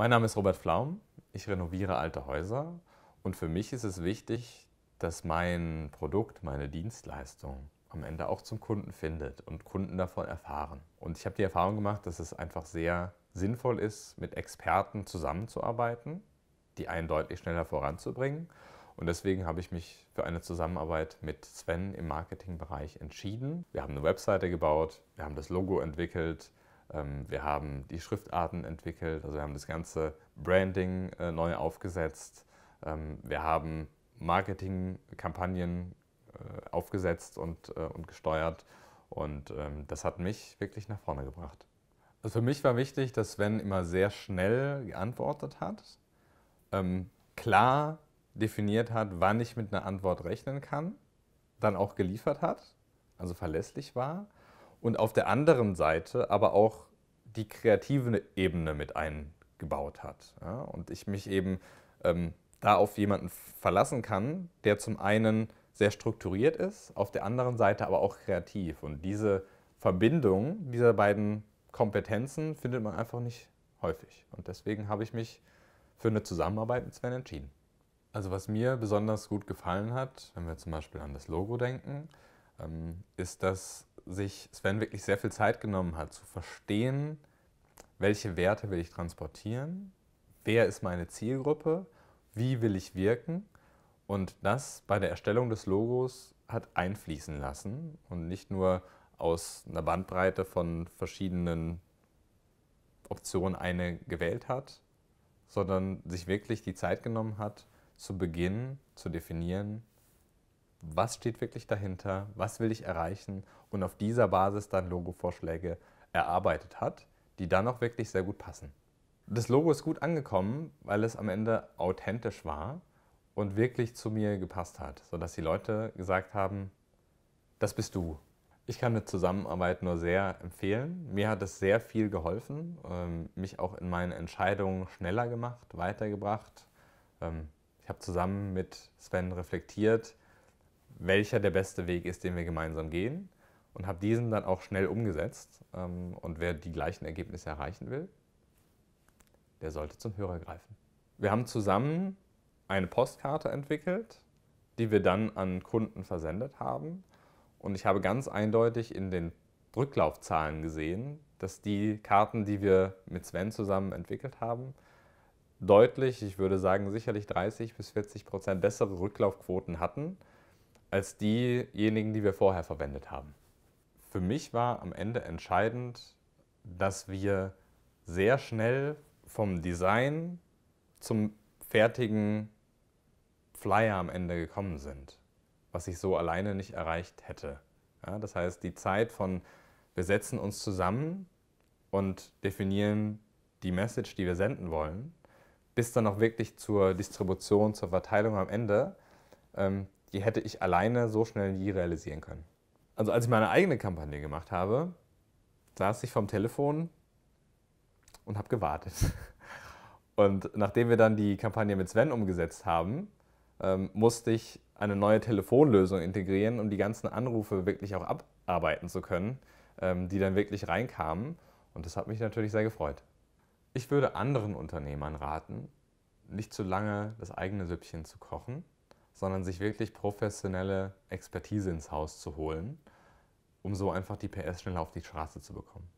Mein Name ist Robert Flaum, ich renoviere alte Häuser und für mich ist es wichtig, dass mein Produkt, meine Dienstleistung am Ende auch zum Kunden findet und Kunden davon erfahren. Und ich habe die Erfahrung gemacht, dass es einfach sehr sinnvoll ist, mit Experten zusammenzuarbeiten, die einen deutlich schneller voranzubringen. Und deswegen habe ich mich für eine Zusammenarbeit mit Sven im Marketingbereich entschieden. Wir haben eine Webseite gebaut, wir haben das Logo entwickelt, ähm, wir haben die Schriftarten entwickelt, also wir haben das ganze Branding äh, neu aufgesetzt. Ähm, wir haben Marketingkampagnen äh, aufgesetzt und, äh, und gesteuert. Und ähm, das hat mich wirklich nach vorne gebracht. Also für mich war wichtig, dass Sven immer sehr schnell geantwortet hat, klar definiert hat, wann ich mit einer Antwort rechnen kann, dann auch geliefert hat, also verlässlich war und auf der anderen Seite aber auch die kreative Ebene mit eingebaut hat. Ja? Und ich mich eben ähm, da auf jemanden verlassen kann, der zum einen sehr strukturiert ist, auf der anderen Seite aber auch kreativ. Und diese Verbindung dieser beiden Kompetenzen findet man einfach nicht häufig. Und deswegen habe ich mich für eine Zusammenarbeit mit Sven entschieden. Also was mir besonders gut gefallen hat, wenn wir zum Beispiel an das Logo denken, ähm, ist, dass sich Sven wirklich sehr viel Zeit genommen hat, zu verstehen, welche Werte will ich transportieren, wer ist meine Zielgruppe, wie will ich wirken und das bei der Erstellung des Logos hat einfließen lassen und nicht nur aus einer Bandbreite von verschiedenen Optionen eine gewählt hat, sondern sich wirklich die Zeit genommen hat, zu Beginn zu definieren, was steht wirklich dahinter, was will ich erreichen und auf dieser Basis dann Logo-Vorschläge erarbeitet hat, die dann auch wirklich sehr gut passen. Das Logo ist gut angekommen, weil es am Ende authentisch war und wirklich zu mir gepasst hat, sodass die Leute gesagt haben, das bist du. Ich kann eine Zusammenarbeit nur sehr empfehlen. Mir hat es sehr viel geholfen, ähm, mich auch in meinen Entscheidungen schneller gemacht, weitergebracht. Ähm, ich habe zusammen mit Sven reflektiert, welcher der beste Weg ist, den wir gemeinsam gehen und habe diesen dann auch schnell umgesetzt. Ähm, und wer die gleichen Ergebnisse erreichen will, der sollte zum Hörer greifen. Wir haben zusammen eine Postkarte entwickelt, die wir dann an Kunden versendet haben. Und ich habe ganz eindeutig in den Rücklaufzahlen gesehen, dass die Karten, die wir mit Sven zusammen entwickelt haben, deutlich, ich würde sagen sicherlich 30 bis 40 Prozent bessere Rücklaufquoten hatten als diejenigen, die wir vorher verwendet haben. Für mich war am Ende entscheidend, dass wir sehr schnell vom Design zum fertigen Flyer am Ende gekommen sind, was ich so alleine nicht erreicht hätte. Ja, das heißt, die Zeit von wir setzen uns zusammen und definieren die Message, die wir senden wollen, bis dann auch wirklich zur Distribution, zur Verteilung am Ende, ähm, die hätte ich alleine so schnell nie realisieren können. Also als ich meine eigene Kampagne gemacht habe, saß ich vom Telefon und habe gewartet. Und nachdem wir dann die Kampagne mit Sven umgesetzt haben, ähm, musste ich eine neue Telefonlösung integrieren, um die ganzen Anrufe wirklich auch abarbeiten zu können, ähm, die dann wirklich reinkamen. Und das hat mich natürlich sehr gefreut. Ich würde anderen Unternehmern raten, nicht zu lange das eigene Süppchen zu kochen, sondern sich wirklich professionelle Expertise ins Haus zu holen, um so einfach die PS schneller auf die Straße zu bekommen.